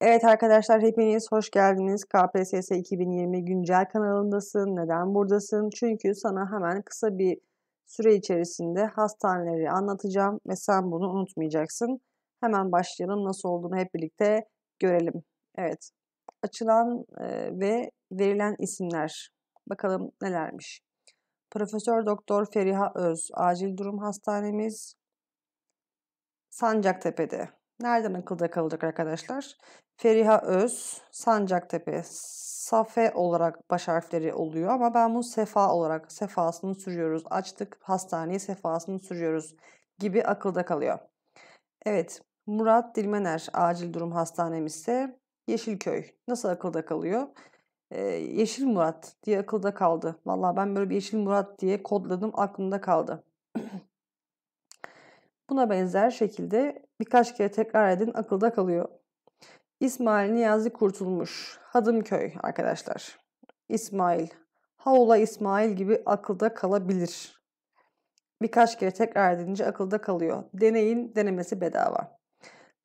Evet arkadaşlar hepiniz hoş geldiniz. KPSS 2020 güncel kanalındasın. Neden buradasın? Çünkü sana hemen kısa bir süre içerisinde hastaneleri anlatacağım ve sen bunu unutmayacaksın. Hemen başlayalım. Nasıl olduğunu hep birlikte görelim. Evet. Açılan e, ve verilen isimler. Bakalım nelermiş. Profesör Doktor Feriha Öz, acil durum hastanemiz Sancaktepe'de. Nereden akılda kalacak arkadaşlar? Feriha Öz, Sancaktepe, Safe olarak baş harfleri oluyor ama ben bunu sefa olarak sefasını sürüyoruz. Açtık hastaneye sefasını sürüyoruz gibi akılda kalıyor. Evet Murat Dilmener acil durum hastanemiz ise Yeşilköy nasıl akılda kalıyor? Ee, Yeşil Murat diye akılda kaldı. Valla ben böyle bir Yeşil Murat diye kodladım aklımda kaldı. Buna benzer şekilde birkaç kere tekrar edin akılda kalıyor. İsmail Niyazi Kurtulmuş, Hadımköy arkadaşlar. İsmail, Havla İsmail gibi akılda kalabilir. Birkaç kere tekrar edince akılda kalıyor. Deneyin, denemesi bedava.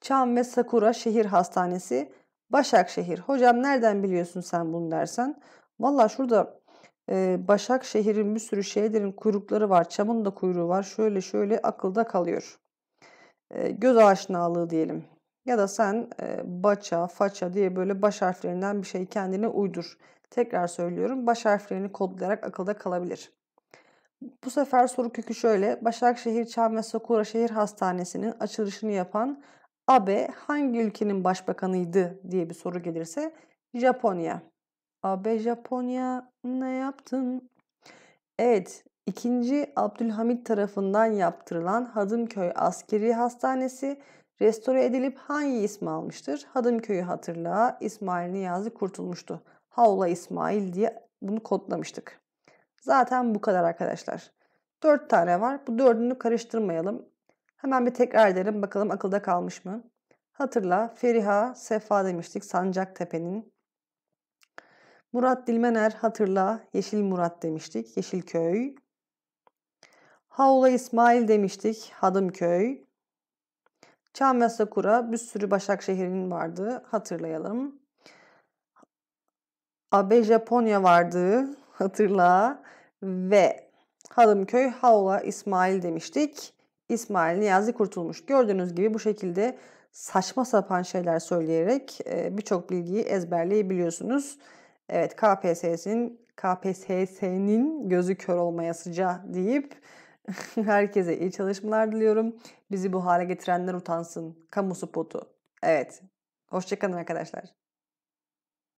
Çam ve Sakura Şehir Hastanesi, Başakşehir. Hocam nereden biliyorsun sen bunu dersen. Valla şurada e, Başakşehir'in bir sürü şeylerin kuyrukları var. Çamın da kuyruğu var. Şöyle şöyle akılda kalıyor. E, göz aşinalığı diyelim. Ya da sen e, baça, faça diye böyle baş harflerinden bir şey kendine uydur. Tekrar söylüyorum. Baş harflerini kodlayarak akılda kalabilir. Bu sefer soru kökü şöyle. Başakşehir Çam ve Sakura Şehir Hastanesi'nin açılışını yapan Abe hangi ülkenin başbakanıydı diye bir soru gelirse Japonya. AB Japonya ne yaptın? Evet, 2. Abdülhamit tarafından yaptırılan Hadımköy Askeri Hastanesi restore edilip hangi ismi almıştır? Hadımköy'ü hatırla, İsmail Niyazi kurtulmuştu. Havla İsmail diye bunu kodlamıştık. Zaten bu kadar arkadaşlar. 4 tane var. Bu dördünü karıştırmayalım. Hemen bir tekrar edelim bakalım akılda kalmış mı? Hatırla Feriha, Sefa demiştik Sancaktepe'nin Murat Dilmener hatırla Yeşil Murat demiştik. Yeşilköy. Haula İsmail demiştik. Hadımköy. Çam ve Sakura bir sürü Başakşehir'in vardı. Hatırlayalım. Abe Japonya vardı. Hatırla. Ve Hadımköy Haula İsmail demiştik. İsmail Niyazi kurtulmuş. Gördüğünüz gibi bu şekilde saçma sapan şeyler söyleyerek birçok bilgiyi ezberleyebiliyorsunuz evet KPSS'nin KPSS'nin gözü kör olmayasıca deyip herkese iyi çalışmalar diliyorum. Bizi bu hale getirenler utansın. Kamu spotu. Evet. Hoşçakalın arkadaşlar.